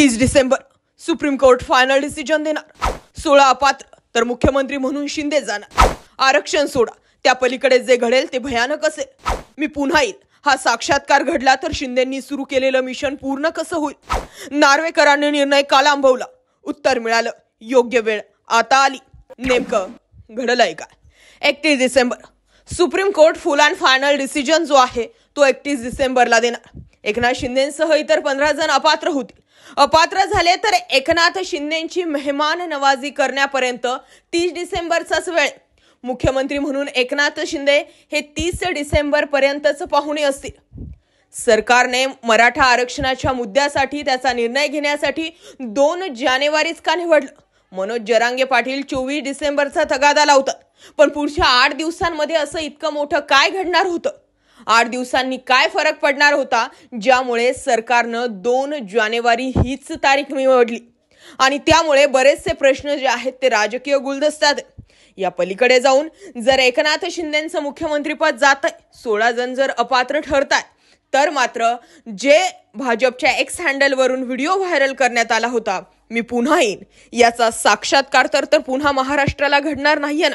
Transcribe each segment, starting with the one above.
तीस December Supreme Court final decision देणार सोळा अपात्र तर मुख्यमंत्री म्हणून शिंदे जाणार आरक्षण सोडा त्या पलीकडे जे घडेल ते भयानक असेल मी पुन्हा येईल हा साक्षात्कार घडला तर शिंदेंनी सुरू केलेलं मिशन पूर्ण कसं होईल नार्वेकरांनी निर्णय काल लांबवला उत्तर मिळालं योग्य वेळ आता आली नेमकं घडलंय काय एकतीस December Supreme Court full and final decision जो आहे तो एकतीस डिसेंबरला देणार एकनाथ शिंदेसह इतर पंधरा जण अपात्र होतील अपात्र झाले तर एकनाथ शिंदेची मेहमान नवाजी करण्यापर्यंत तीस डिसेंबरचाच वेळ मुख्यमंत्री म्हणून एकनाथ शिंदे हे तीस डिसेंबर पर्यंतच पाहुणे असतील सरकारने मराठा आरक्षणाच्या मुद्द्यासाठी त्याचा निर्णय घेण्यासाठी दोन जानेवारीच का निवडलं मनोज जरांगे पाटील चोवीस डिसेंबरचा तगादा लावतात पण पुढच्या आठ दिवसांमध्ये असं इतकं मोठं काय घडणार होतं आठ दिवसांनी काय फरक पडणार होता ज्यामुळे सरकारनं दोन जानेवारी हीच तारीख निवडली आणि त्यामुळे बरेचसे प्रश्न जे आहेत ते राजकीय गुलदस्तात या पलीकडे जाऊन जर एकनाथ शिंदेचं मुख्यमंत्रीपद जात सोळा जण जर अपात्र आहे तर मात्र जे भाजपच्या एक्स हँडलवरून व्हिडिओ व्हायरल करण्यात आला होता मी पुन्हा येईन याचा साक्षात्कार तर तर पुन्हा महाराष्ट्राला घडणार नाही ना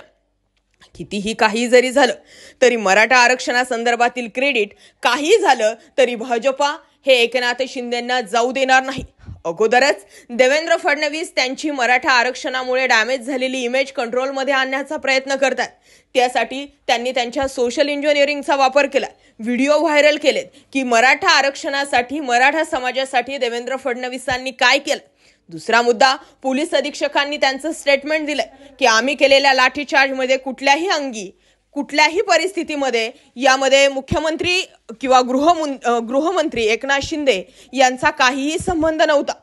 कितीही काही जरी झालं तरी मराठा आरक्षणासंदर्भातील क्रेडिट काही झालं तरी भाजपा हे एकनाथ शिंदेंना जाऊ देणार नाही अगोदरच देवेंद्र फडणवीस त्यांची मराठा आरक्षणामुळे डॅमेज झालेली इमेज कंट्रोलमध्ये आणण्याचा प्रयत्न करतात त्यासाठी त्यांनी त्यांच्या सोशल इंजिनिअरिंगचा वापर केला व्हिडिओ व्हायरल केलेत की मराठा आरक्षणासाठी मराठा समाजासाठी देवेंद्र फडणवीसांनी काय केलं दुसरा मुद्दा पोलीस अधीक्षकांनी त्यांचं स्टेटमेंट दिलं की आम्ही केलेल्या लाठीचार्जमध्ये कुठल्याही अंगी कुठल्याही परिस्थितीमध्ये यामध्ये मुख्यमंत्री किंवा गृहमुन गृहमंत्री एकनाथ शिंदे यांचा काहीही संबंध नव्हता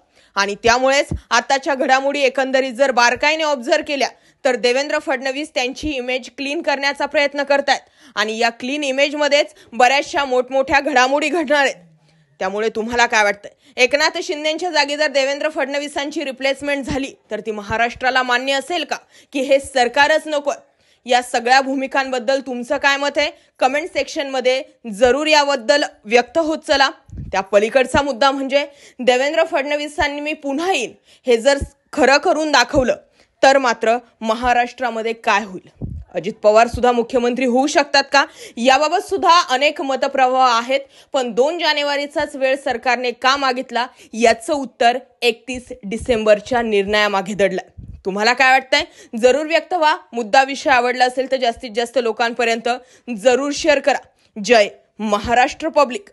आणि त्यामुळेच आताच्या घडामोडी एकंदरीत जर बारकाईने ऑब्झर्व केल्या तर देवेंद्र फडणवीस त्यांची इमेज क्लीन करण्याचा प्रयत्न करत आहेत आणि या क्लीन इमेजमध्येच बऱ्याचशा मोठमोठ्या घडामोडी घडणार आहेत त्यामुळे तुम्हाला काय वाटतं एकनाथ शिंदेच्या जागी जर देवेंद्र फडणवीसांची रिप्लेसमेंट झाली तर ती महाराष्ट्राला मान्य असेल का की हे सरकारच नको या सगळ्या भूमिकांबद्दल तुमचं काय मत आहे कमेंट सेक्शनमध्ये जरूर याबद्दल व्यक्त होत चला त्या पलीकडचा मुद्दा म्हणजे देवेंद्र फडणवीसांनी मी पुन्हा येईल हे जर खरं करून दाखवलं तर मात्र महाराष्ट्रामध्ये काय होईल अजित पवार सुद्धा मुख्यमंत्री होऊ शकतात का याबाबत सुद्धा अनेक मतप्रवाह आहेत पण दोन जानेवारीचाच वेळ सरकारने का मागितला याचं उत्तर एकतीस डिसेंबरच्या निर्णयामागे दडलं तुम्हाला काय वाटतंय जरूर व्यक्त व्हा मुद्दा विषय आवडला असेल तर जास्तीत जास्त लोकांपर्यंत जरूर शेअर करा जय महाराष्ट्र पब्लिक